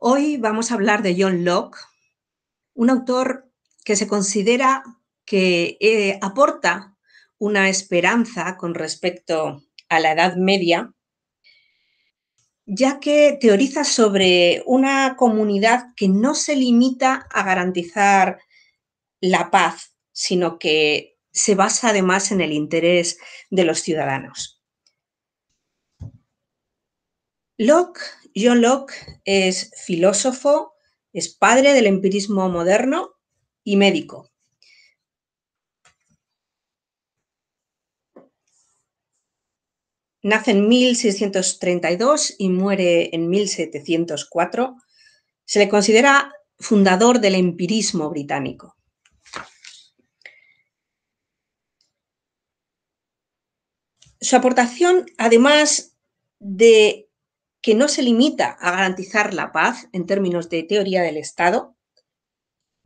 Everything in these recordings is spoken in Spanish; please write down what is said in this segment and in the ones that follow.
Hoy vamos a hablar de John Locke, un autor que se considera que eh, aporta una esperanza con respecto a la Edad Media, ya que teoriza sobre una comunidad que no se limita a garantizar la paz, sino que se basa además en el interés de los ciudadanos. John Locke es filósofo, es padre del empirismo moderno y médico. Nace en 1632 y muere en 1704. Se le considera fundador del empirismo británico. Su aportación, además de que no se limita a garantizar la paz en términos de teoría del Estado,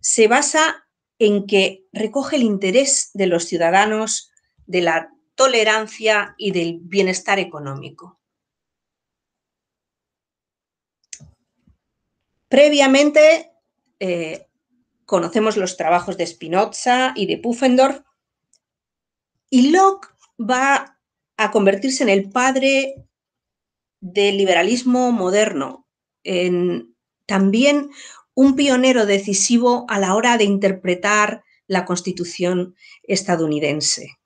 se basa en que recoge el interés de los ciudadanos, de la tolerancia y del bienestar económico. Previamente eh, conocemos los trabajos de Spinoza y de Pufendorf, y Locke va a convertirse en el padre del liberalismo moderno, en, también un pionero decisivo a la hora de interpretar la Constitución estadounidense.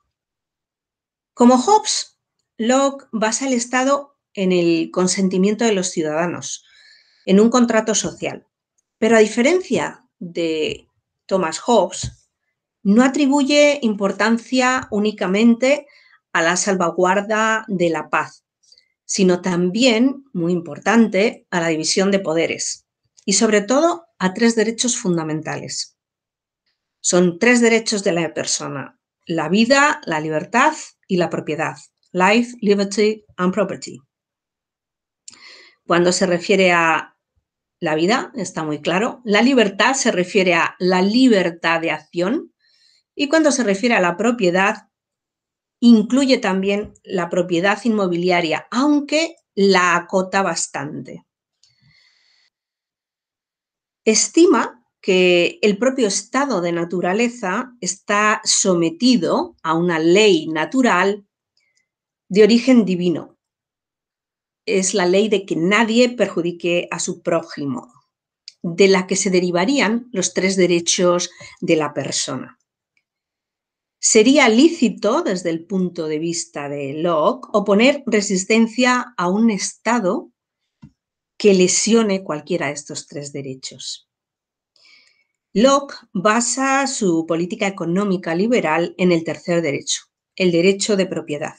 Como Hobbes, Locke basa el Estado en el consentimiento de los ciudadanos, en un contrato social. Pero a diferencia de Thomas Hobbes, no atribuye importancia únicamente a la salvaguarda de la paz, sino también, muy importante, a la división de poderes y sobre todo a tres derechos fundamentales. Son tres derechos de la persona, la vida, la libertad y la propiedad. Life, liberty and property. Cuando se refiere a la vida, está muy claro. La libertad se refiere a la libertad de acción. Y cuando se refiere a la propiedad, incluye también la propiedad inmobiliaria, aunque la acota bastante. Estima que el propio estado de naturaleza está sometido a una ley natural de origen divino. Es la ley de que nadie perjudique a su prójimo, de la que se derivarían los tres derechos de la persona. Sería lícito, desde el punto de vista de Locke, oponer resistencia a un Estado que lesione cualquiera de estos tres derechos. Locke basa su política económica liberal en el tercer derecho, el derecho de propiedad,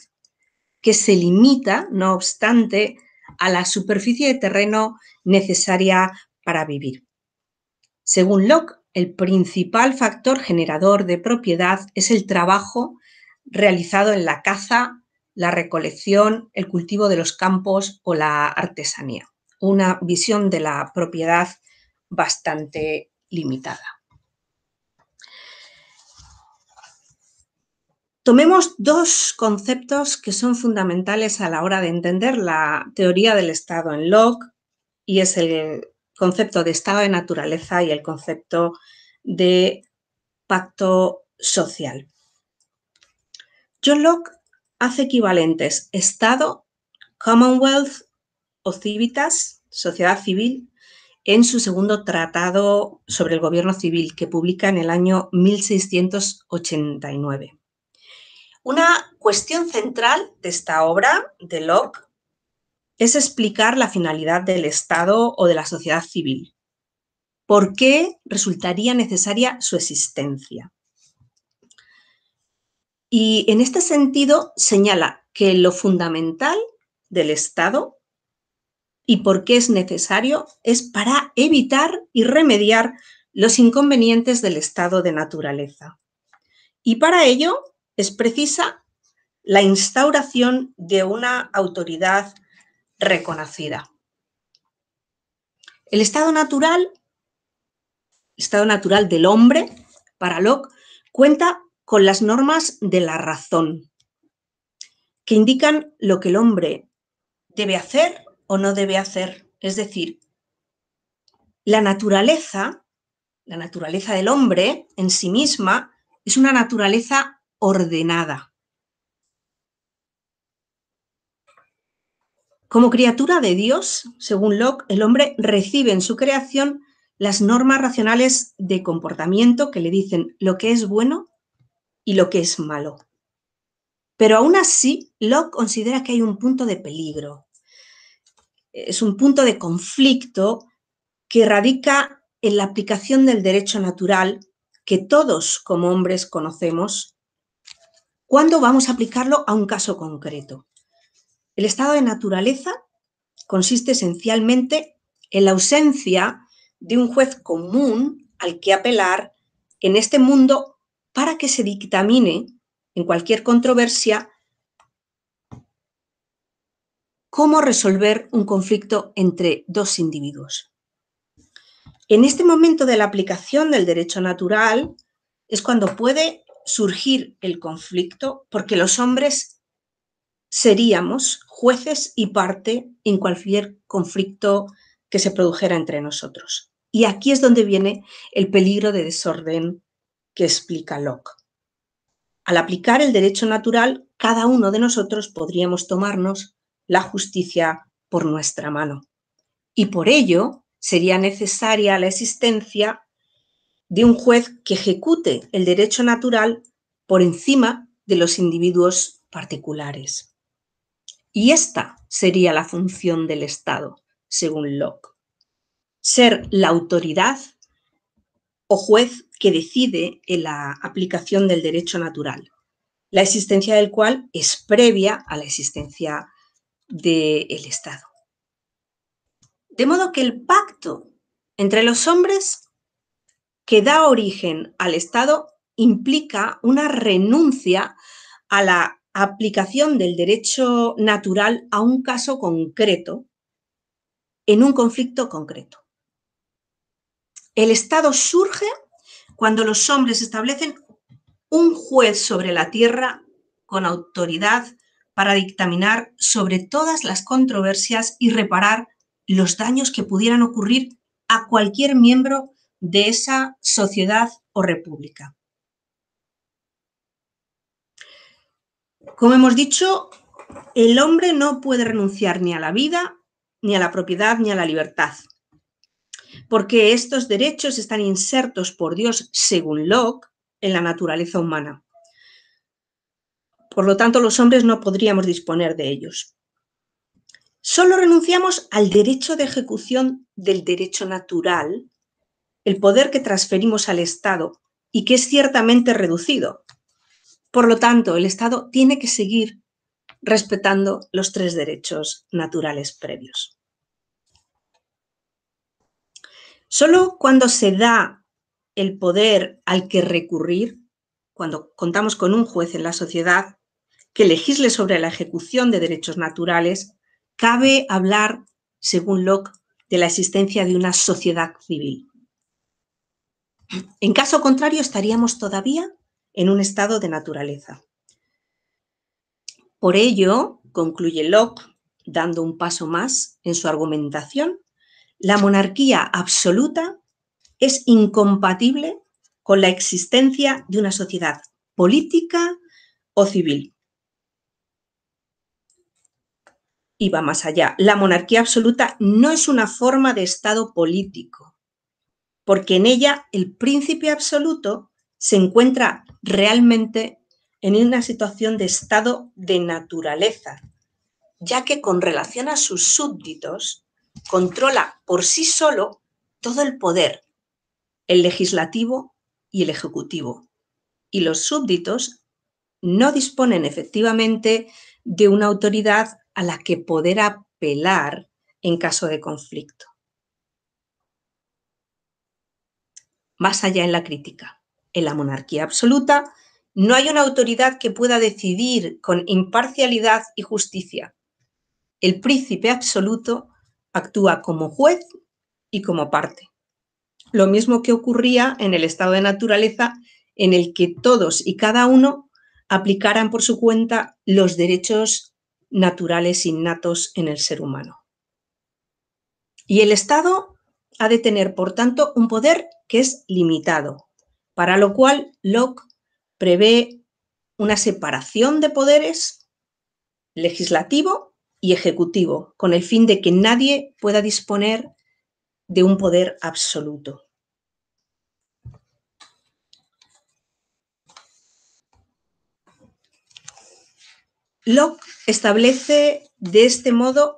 que se limita, no obstante, a la superficie de terreno necesaria para vivir. Según Locke, el principal factor generador de propiedad es el trabajo realizado en la caza, la recolección, el cultivo de los campos o la artesanía. Una visión de la propiedad bastante limitada. Tomemos dos conceptos que son fundamentales a la hora de entender la teoría del estado en Locke y es el concepto de estado de naturaleza y el concepto de pacto social. John Locke hace equivalentes Estado, Commonwealth o Civitas, sociedad civil, en su segundo tratado sobre el gobierno civil que publica en el año 1689. Una cuestión central de esta obra de Locke es explicar la finalidad del Estado o de la sociedad civil. ¿Por qué resultaría necesaria su existencia? Y en este sentido señala que lo fundamental del Estado y por qué es necesario es para evitar y remediar los inconvenientes del estado de naturaleza. Y para ello es precisa la instauración de una autoridad reconocida. El estado natural, el estado natural del hombre, para Locke, cuenta con las normas de la razón, que indican lo que el hombre debe hacer o no debe hacer. Es decir, la naturaleza, la naturaleza del hombre en sí misma, es una naturaleza ordenada. Como criatura de Dios, según Locke, el hombre recibe en su creación las normas racionales de comportamiento que le dicen lo que es bueno y lo que es malo. Pero aún así, Locke considera que hay un punto de peligro. Es un punto de conflicto que radica en la aplicación del derecho natural que todos como hombres conocemos. ¿Cuándo vamos a aplicarlo a un caso concreto? El estado de naturaleza consiste esencialmente en la ausencia de un juez común al que apelar en este mundo para que se dictamine en cualquier controversia cómo resolver un conflicto entre dos individuos. En este momento de la aplicación del derecho natural es cuando puede surgir el conflicto porque los hombres seríamos jueces y parte en cualquier conflicto que se produjera entre nosotros. Y aquí es donde viene el peligro de desorden que explica Locke. Al aplicar el derecho natural, cada uno de nosotros podríamos tomarnos la justicia por nuestra mano. Y por ello sería necesaria la existencia de un juez que ejecute el derecho natural por encima de los individuos particulares. Y esta sería la función del Estado, según Locke. Ser la autoridad o juez que decide en la aplicación del derecho natural, la existencia del cual es previa a la existencia del Estado. De modo que el pacto entre los hombres que da origen al Estado implica una renuncia a la aplicación del derecho natural a un caso concreto, en un conflicto concreto. El Estado surge cuando los hombres establecen un juez sobre la tierra con autoridad para dictaminar sobre todas las controversias y reparar los daños que pudieran ocurrir a cualquier miembro de esa sociedad o república. Como hemos dicho, el hombre no puede renunciar ni a la vida, ni a la propiedad, ni a la libertad, porque estos derechos están insertos por Dios, según Locke, en la naturaleza humana. Por lo tanto, los hombres no podríamos disponer de ellos. Solo renunciamos al derecho de ejecución del derecho natural, el poder que transferimos al Estado y que es ciertamente reducido, por lo tanto, el Estado tiene que seguir respetando los tres derechos naturales previos. Solo cuando se da el poder al que recurrir, cuando contamos con un juez en la sociedad que legisle sobre la ejecución de derechos naturales, cabe hablar, según Locke, de la existencia de una sociedad civil. En caso contrario, estaríamos todavía en un estado de naturaleza. Por ello, concluye Locke, dando un paso más en su argumentación, la monarquía absoluta es incompatible con la existencia de una sociedad política o civil. Y va más allá. La monarquía absoluta no es una forma de Estado político, porque en ella el príncipe absoluto se encuentra realmente en una situación de estado de naturaleza, ya que con relación a sus súbditos controla por sí solo todo el poder, el legislativo y el ejecutivo. Y los súbditos no disponen efectivamente de una autoridad a la que poder apelar en caso de conflicto. Más allá en la crítica en la monarquía absoluta no hay una autoridad que pueda decidir con imparcialidad y justicia. El príncipe absoluto actúa como juez y como parte. Lo mismo que ocurría en el estado de naturaleza en el que todos y cada uno aplicaran por su cuenta los derechos naturales innatos en el ser humano. Y el Estado ha de tener, por tanto, un poder que es limitado, para lo cual Locke prevé una separación de poderes legislativo y ejecutivo, con el fin de que nadie pueda disponer de un poder absoluto. Locke establece de este modo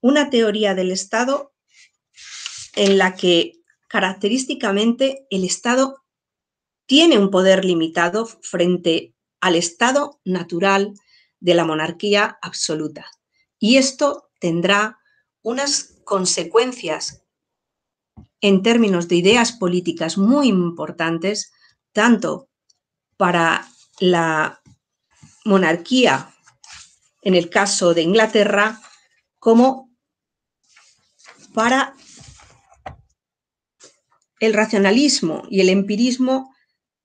una teoría del Estado en la que característicamente el Estado tiene un poder limitado frente al estado natural de la monarquía absoluta. Y esto tendrá unas consecuencias en términos de ideas políticas muy importantes, tanto para la monarquía, en el caso de Inglaterra, como para el racionalismo y el empirismo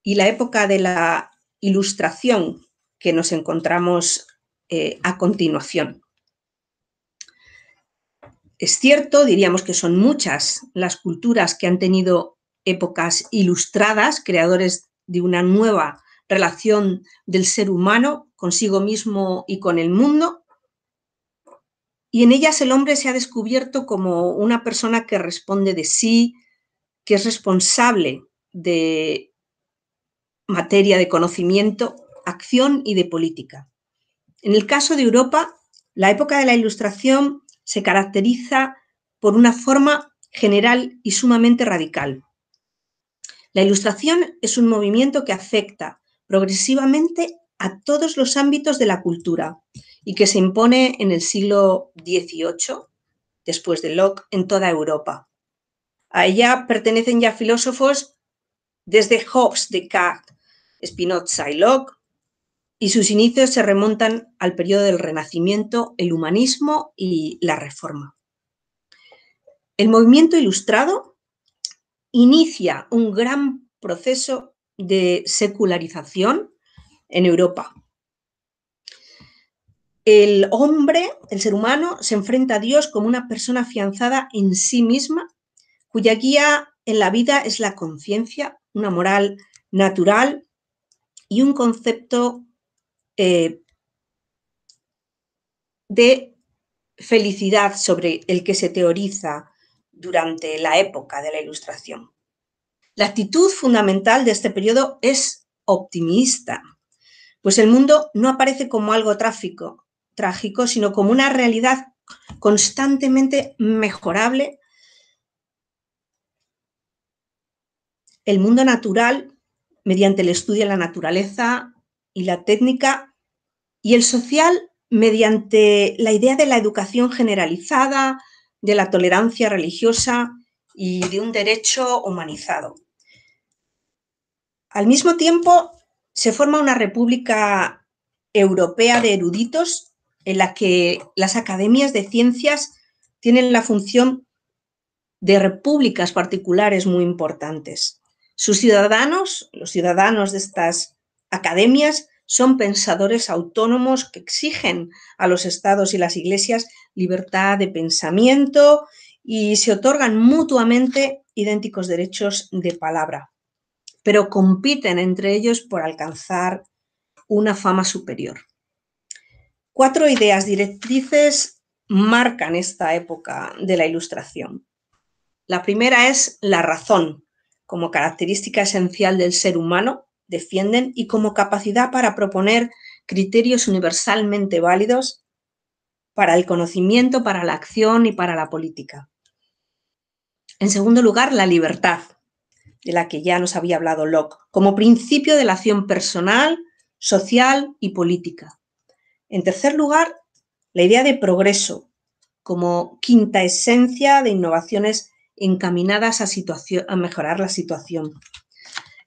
y la época de la ilustración que nos encontramos eh, a continuación. Es cierto, diríamos que son muchas las culturas que han tenido épocas ilustradas, creadores de una nueva relación del ser humano consigo mismo y con el mundo. Y en ellas el hombre se ha descubierto como una persona que responde de sí, que es responsable de materia de conocimiento, acción y de política. En el caso de Europa, la época de la Ilustración se caracteriza por una forma general y sumamente radical. La Ilustración es un movimiento que afecta progresivamente a todos los ámbitos de la cultura y que se impone en el siglo XVIII, después de Locke, en toda Europa. A ella pertenecen ya filósofos desde Hobbes, Descartes, Spinoza y Locke, y sus inicios se remontan al periodo del Renacimiento, el humanismo y la Reforma. El movimiento ilustrado inicia un gran proceso de secularización en Europa. El hombre, el ser humano, se enfrenta a Dios como una persona afianzada en sí misma, cuya guía en la vida es la conciencia una moral natural y un concepto eh, de felicidad sobre el que se teoriza durante la época de la Ilustración. La actitud fundamental de este periodo es optimista, pues el mundo no aparece como algo trágico, sino como una realidad constantemente mejorable el mundo natural mediante el estudio de la naturaleza y la técnica y el social mediante la idea de la educación generalizada, de la tolerancia religiosa y de un derecho humanizado. Al mismo tiempo, se forma una república europea de eruditos en la que las academias de ciencias tienen la función de repúblicas particulares muy importantes. Sus ciudadanos, los ciudadanos de estas academias, son pensadores autónomos que exigen a los estados y las iglesias libertad de pensamiento y se otorgan mutuamente idénticos derechos de palabra, pero compiten entre ellos por alcanzar una fama superior. Cuatro ideas directrices marcan esta época de la Ilustración. La primera es la razón, como característica esencial del ser humano, defienden, y como capacidad para proponer criterios universalmente válidos para el conocimiento, para la acción y para la política. En segundo lugar, la libertad, de la que ya nos había hablado Locke, como principio de la acción personal, social y política. En tercer lugar, la idea de progreso como quinta esencia de innovaciones encaminadas a, mejorar la situación.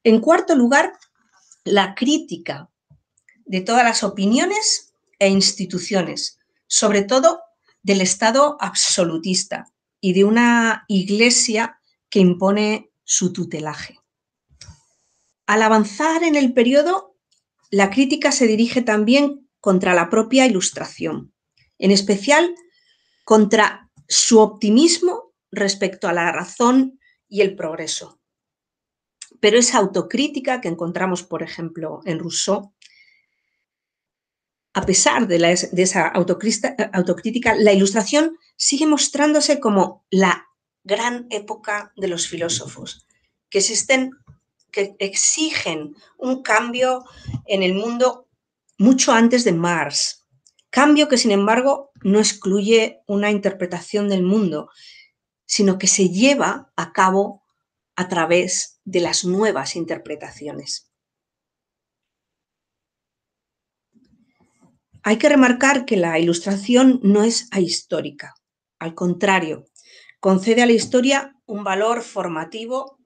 En cuarto lugar, la crítica de todas las opiniones e instituciones, sobre todo del Estado absolutista y de una iglesia que impone su tutelaje. Al avanzar en el periodo, la crítica se dirige también contra la propia ilustración, en especial contra su optimismo respecto a la razón y el progreso. Pero esa autocrítica que encontramos, por ejemplo, en Rousseau, a pesar de, esa autocrítica, la ilustración sigue mostrándose como la gran época de los filósofos, que, que exigen un cambio en el mundo mucho antes de Marx, cambio que sin embargo no excluye una interpretación del mundo sino que se lleva a cabo a través de las nuevas interpretaciones. Hay que remarcar que la ilustración no es ahistórica, al contrario, concede a la historia un valor formativo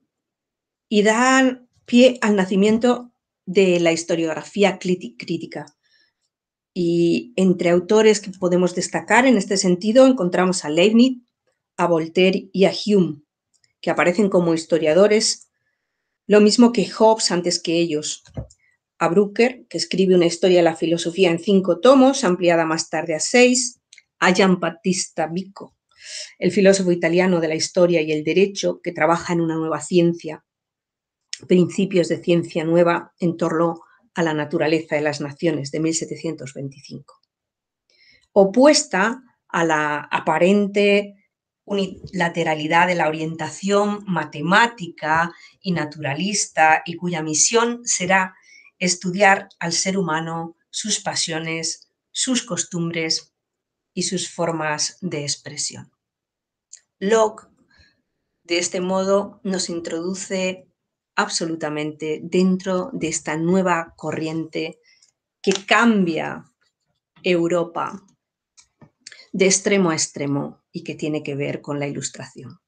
y da pie al nacimiento de la historiografía crítica. Y entre autores que podemos destacar en este sentido encontramos a Leibniz, a Voltaire y a Hume, que aparecen como historiadores, lo mismo que Hobbes antes que ellos, a Brooker, que escribe una historia de la filosofía en cinco tomos, ampliada más tarde a seis, a Giambattista Vico, el filósofo italiano de la historia y el derecho, que trabaja en una nueva ciencia, Principios de Ciencia Nueva en torno a la naturaleza de las naciones, de 1725. Opuesta a la aparente unilateralidad de la orientación matemática y naturalista y cuya misión será estudiar al ser humano, sus pasiones, sus costumbres y sus formas de expresión. Locke, de este modo, nos introduce absolutamente dentro de esta nueva corriente que cambia Europa de extremo a extremo que tiene que ver con la ilustración.